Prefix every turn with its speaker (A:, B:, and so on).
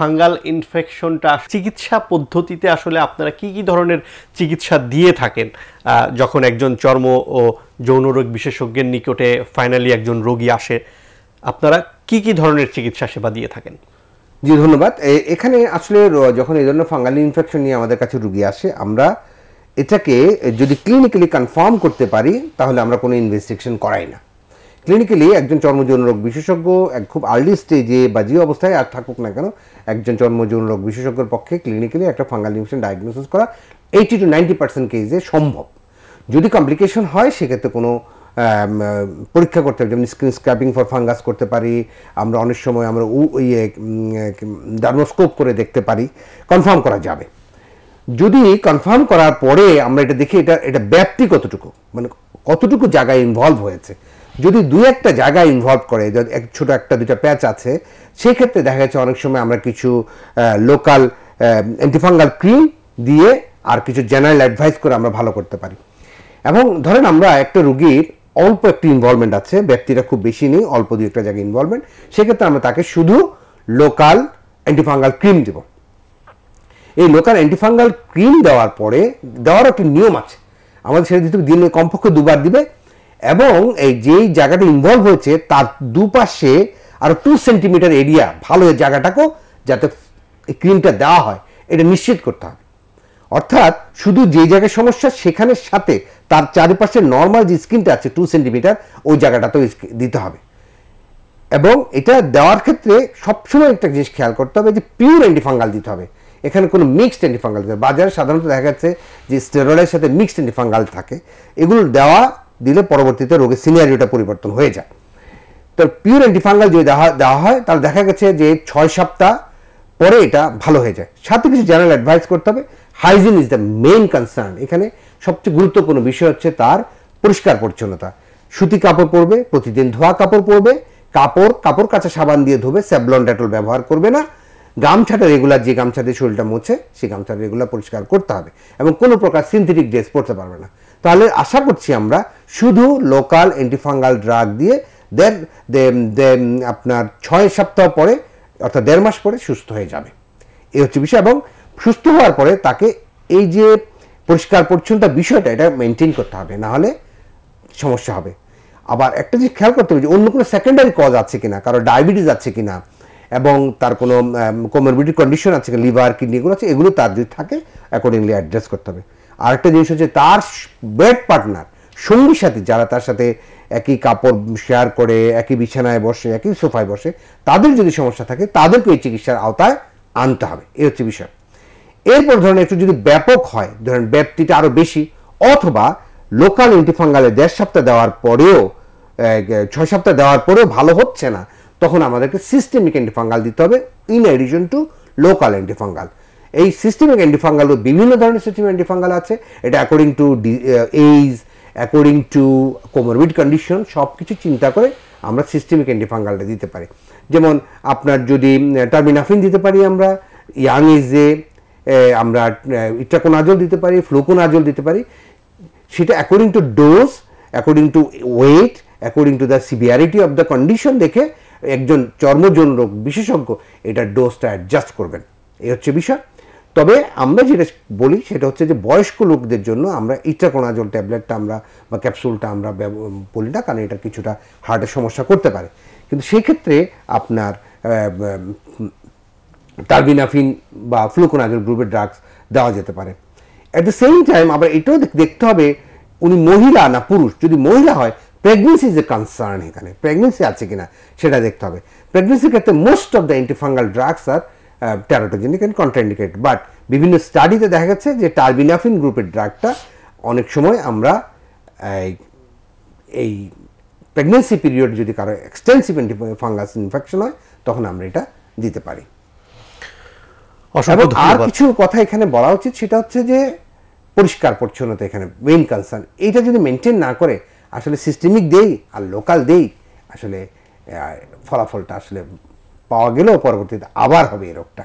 A: fungal ইনফেকশনটা চিকিৎসা পদ্ধতিতে আসলে আপনারা কি কি ধরনের চিকিৎসা দিয়ে থাকেন যখন একজন চর্ম ও যৌনরোগ বিশেষজ্ঞের নিকটে ফাইনালি একজন রোগী আসে আপনারা কি কি ধরনের চিকিৎসা সেবা দিয়ে থাকেন জি ধন্যবাদ এখানে আসলে যখন এই ধরনের ফাঙ্গাল ইনফেকশন নিয়ে আমাদের কাছে রুগী আসে আমরা এটাকে যদি ক্লিনিক্যালি কনফার্ম করতে পারি তাহলে আমরা কোনো ইনভেস্টিগেশন করাই না ক্লিনিক্যালি একজন চর্মযৌন রোগ বিশেষজ্ঞ এক খুব আর্লি স্টেজে বা যে অবস্থায় আর থাকুক না কেন একজন চর্মযৌন রোগ বিশেষজ্ঞের পক্ষে ক্লিনিক্যালি একটা ফাঙ্গাল ইনফেকশন ডায়াগনোসিস করা এইটি টু নাইনটি পার্সেন্ট কেজে সম্ভব যদি কমপ্লিকেশন হয় সেক্ষেত্রে কোনো পরীক্ষা করতে পারি যেমন স্ক্রিন স্ক্র্যাপিং ফর ফাঙ্গাস করতে পারি আমরা অনেক সময় আমরা ইয়ে ডার্মোস্কোপ করে দেখতে পারি কনফার্ম করা যাবে যদি কনফার্ম করার পরে আমরা এটা দেখি এটা এটা ব্যাপ্তি কতটুকু মানে কতটুকু জায়গায় ইনভলভ হয়েছে যদি দুই একটা জায়গা ইনভলভ করে এক ছোটো একটা দুটা প্যাচ আছে সেক্ষেত্রে দেখা যাচ্ছে অনেক সময় আমরা কিছু লোকাল অ্যান্টিফাঙ্গাল ক্রিম দিয়ে আর কিছু জেনারেল অ্যাডভাইস করে আমরা ভালো করতে পারি এবং ধরেন আমরা একটা রুগীর অল্প একটু ইনভলভমেন্ট আছে ব্যক্তিরা খুব বেশি নেই অল্প দুই একটা জায়গায় ইনভলভমেন্ট সেক্ষেত্রে আমরা তাকে শুধু লোকাল অ্যান্টিফাঙ্গাল ক্রিম দেব এই লোকাল অ্যান্টিফাঙ্গাল ক্রিম দেওয়ার পরে দেওয়ার একটি নিয়ম আছে আমাদের সেটা দিতে দিনে কমপক্ষে দুবার দিবে এবং এই যেই জায়গাটা ইনভলভ হয়েছে তার দুপাশে আর টু সেন্টিমিটার এরিয়া ভালো এই জায়গাটাকেও যাতে ক্রিমটা দেওয়া হয় এটা নিশ্চিত করতে হবে অর্থাৎ শুধু যে জায়গায় সমস্যা সেখানের সাথে তার চারিপাশে নর্মাল যে স্কিনটা আছে টু সেন্টিমিটার ওই জায়গাটাতেও দিতে হবে এবং এটা দেওয়ার ক্ষেত্রে সবসময় একটা জিনিস খেয়াল করতে হবে যে পিওর অ্যান্টিফাঙ্গাল দিতে হবে এখানে কোনো মিক্সড অ্যান্টিফাঙ্গাল দিতে হবে বাজারে সাধারণত দেখা যাচ্ছে যে স্টেরয়েডের সাথে মিক্সড অ্যান্টিফাঙ্গাল থাকে এগুলো দেওয়া দিলে পরবর্তীতে রোগের সিনিয়ারিওটা পরিবর্তন হয়ে যায় তো পিওর অ্যান্টিফাঙ্গাল যদি দেওয়া দেওয়া হয় তাহলে দেখা গেছে যে ছয় সপ্তাহ পরে এটা ভালো হয়ে যায় সাথে কিছু জেনারেল অ্যাডভাইস করতে হবে hygiene is the main concern এখানে সবচেয়ে গুরুত্বপূর্ণ বিষয় হচ্ছে তার পরিষ্কার পরিচ্ছন্নতা সুতি কাপড় পরবে প্রতিদিন ধোয়া কাপড় পরবে কাপড় কাপড় কাঁচা সাবান দিয়ে ধোবে স্যাবলন ডেটল ব্যবহার করবে না গামছাটা রেগুলার যে গামছা দিয়ে শরীরটা মোছে সেই গামছাটা রেগুলার পরিষ্কার করতে হবে এবং কোনো প্রকার সিনথেটিক ড্রেস পরতে পারবে না তাহলে আশা করছি আমরা শুধু লোকাল অ্যান্টিফাঙ্গাল ড্রাগ দিয়ে দেন আপনার ছয় সপ্তাহ পরে অর্থাৎ দেড় মাস পরে সুস্থ হয়ে যাবে এই হচ্ছে বিষয় এবং সুস্থ হওয়ার পরে তাকে এই যে পরিষ্কার পরিচ্ছন্নতা বিষয়টা এটা মেনটেন করতে হবে না হলে সমস্যা হবে আবার একটা জিনিস খেয়াল করতে হবে যে অন্য কোনো সেকেন্ডারি কজ আছে কিনা কারো ডায়াবেটিস আছে কিনা এবং তার কোনো কমোরবিডি কন্ডিশন আছে কিনা লিভার কিডনিগুলো আছে এগুলো তার যদি থাকে অ্যাকর্ডিংলি অ্যাড্রেস করতে হবে আরেকটা জিনিস হচ্ছে তার বেড পার্টনার সঙ্গী সাথে যারা তার সাথে একই কাপড় শেয়ার করে একই বিছানায় বসে একই সোফায় বসে তাদের যদি সমস্যা থাকে তাদেরকে এই চিকিৎসার আওতায় আনতে হবে এ হচ্ছে বিষয় এরপর ধরেন একটু যদি ব্যাপক হয় ধরেন ব্যাপ্তিটা আরও বেশি অথবা লোকাল ইন্টিফাঙ্গালে দেড় সপ্তাহ দেওয়ার পরেও ছয় সপ্তাহ দেওয়ার পরেও ভালো হচ্ছে না তখন আমাদেরকে সিস্টেমিক অ্যান্টিফাঙ্গাল দিতে হবে in addition to local antifungal এই সিস্টেমিক অ্যান্টিফাঙ্গালও বিভিন্ন ধরনের সিস্টেমিক অ্যান্টিফাঙ্গাল আছে এটা according to age according to comorbid condition সব কিছু চিন্তা করে আমরা সিস্টেমিক অ্যান্টিফাঙ্গালটা দিতে পারি যেমন আপনার যদি টার্মিনাফিন দিতে পারি আমরা ইয়াং এজে আমরা ইট্রাকোনাজল দিতে পারি ফ্লোকোনাজল দিতে পারি সেটা according to dose according to weight according to the severity of the condition দেখে একজন চর্মজন রোগ বিশেষজ্ঞ এটার ডোজটা অ্যাডজাস্ট করবেন এই হচ্ছে বিষয় তবে আমরা যেটা বলি সেটা হচ্ছে যে বয়স্ক লোকদের জন্য আমরা ইটাকোনাজল ট্যাবলেটটা আমরা বা ক্যাপসুলটা আমরা বলি না কারণ এটা কিছুটা হার্টের সমস্যা করতে পারে কিন্তু সেই ক্ষেত্রে আপনার টার্বিনাফিন বা ফ্লুকোনাজল গ্রুপের ড্রাগস দেওয়া যেতে পারে অ্যাট দ্য সেম টাইম আবার এটাও দেখতে হবে উনি মহিলা না পুরুষ যদি মহিলা হয় প্রেগনেন্সি যে কনসার্ন এখানে প্রেগনেন্সি আছে কিনা সেটা দেখতে হবে প্রেগনেন্সির ক্ষেত্রে most of the antifungal drugs are teratogenic and contraindicate but বিভিন্ন স্টাডিতে দেখা গেছে যে টার্বিনাফিন গ্রুপের ড্রাগটা অনেক সময় আমরা এই প্রেগনেন্সি পিরিয়ড যদি কারো এক্সটেন্সিভ অ্যান্টি ফাঙ্গাস ইনফেকশন হয় তখন আমরা এটা দিতে পারি আর কিছু কথা এখানে বলা উচিত সেটা হচ্ছে যে পরিষ্কার পরিচ্ছন্নতা এখানে মেইন কনসার্ন এইটা যদি মেনটেন না করে আসলে সিস্টেমিক দেই আর লোকাল দেই আসলে ফলাফলটা আসলে পাওয়া গেলেও পরবর্তীতে আবার হবে এই রোগটা